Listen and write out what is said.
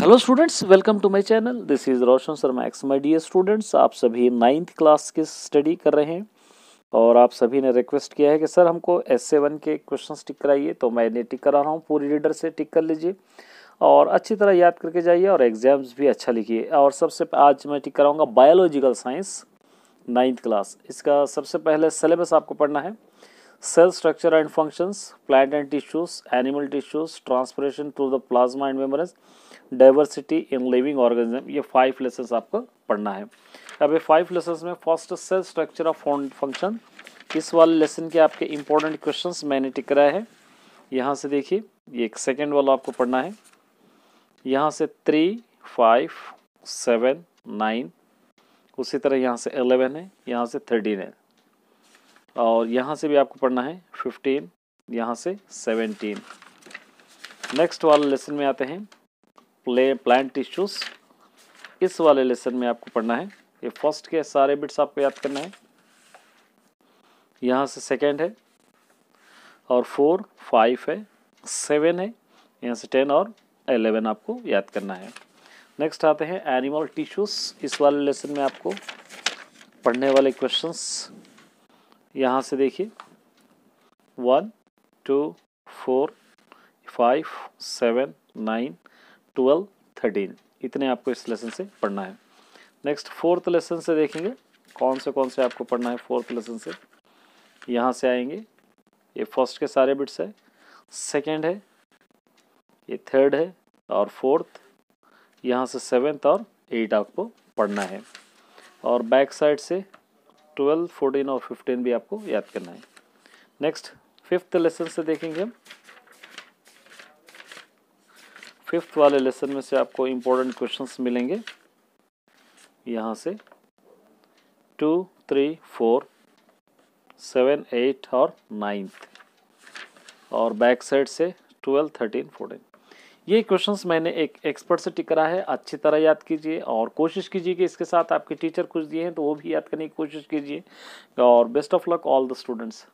hello students welcome to my channel this is Roshan Sharma x my D students आप सभी ninth class की study कर रहे हैं और आप सभी ने रिक्वेस्ट किया है कि सर हमको एस से वन के क्वेश्चन टिक कराइए तो मैं इन्हें टिक करा रहा हूँ पूरी रीडर से टिक कर लीजिए और अच्छी तरह याद करके जाइए और एग्जाम्स भी अच्छा लिखिए और सबसे आज मैं टिक कराऊँगा बायोलॉजिकल साइंस नाइन्थ क्लास इसका सबसे पहले सिलेबस आपको पढ़ना है cell structure and functions plant and tissues animal tissues transpiration through the plasma and membranes diversity in living organism ये फाइव लेसन्स आपको पढ़ना है अब ये फाइव लेसन्स में first cell structure of function इस वाले लेसन के आपके इंपॉर्टेंट क्वेश्चंस मैंने टिकराए हैं यहाँ से देखिए ये एक सेकेंड वाला आपको पढ़ना है यहाँ से थ्री फाइव सेवन नाइन उसी तरह यहाँ से एलेवन है यहाँ से थर्टीन है और यहाँ से भी आपको पढ़ना है फिफ्टीन यहाँ से सेवेंटीन नेक्स्ट वाले लेसन में आते हैं प्ले प्लांट टिश्यूज इस वाले लेसन में आपको पढ़ना है ये फर्स्ट के सारे बिट्स आपको याद करना है यहाँ से सेकेंड है और फोर फाइव है सेवन है यहाँ से टेन और एलेवन आपको याद करना है नेक्स्ट आते हैं एनिमल टिश्यूज़ इस वाले लेसन में आपको पढ़ने वाले क्वेश्चंस यहाँ से देखिए one two four five seven nine twelve thirteen इतने आपको इस लेसन से पढ़ना है नेक्स्ट फोर्थ लेसन से देखेंगे कौन से कौन से आपको पढ़ना है फोर्थ लेसन से यहाँ से आएंगे ये फर्स्ट के सारे बिट्स है सेकेंड है ये थर्ड है और फोर्थ यहाँ से सेवेंथ और एट आपको पढ़ना है और बैक साइड से ट्वेल्व फोर्टीन और फिफ्टीन भी आपको याद करना है नेक्स्ट फिफ्थ लेसन से देखेंगे हम फिफ्थ वाले लेसन में से आपको इम्पोर्टेंट क्वेश्चंस मिलेंगे यहाँ से two three four seven eight और नाइन्थ और बैक साइड से ट्वेल्व थर्टीन फोर्टीन ये क्वेश्चंस मैंने एक एक्सपर्ट से टिकरा है अच्छी तरह याद कीजिए और कोशिश कीजिए कि इसके साथ आपके टीचर कुछ दिए हैं तो वो भी याद करने की कोशिश कीजिए और best of luck all the students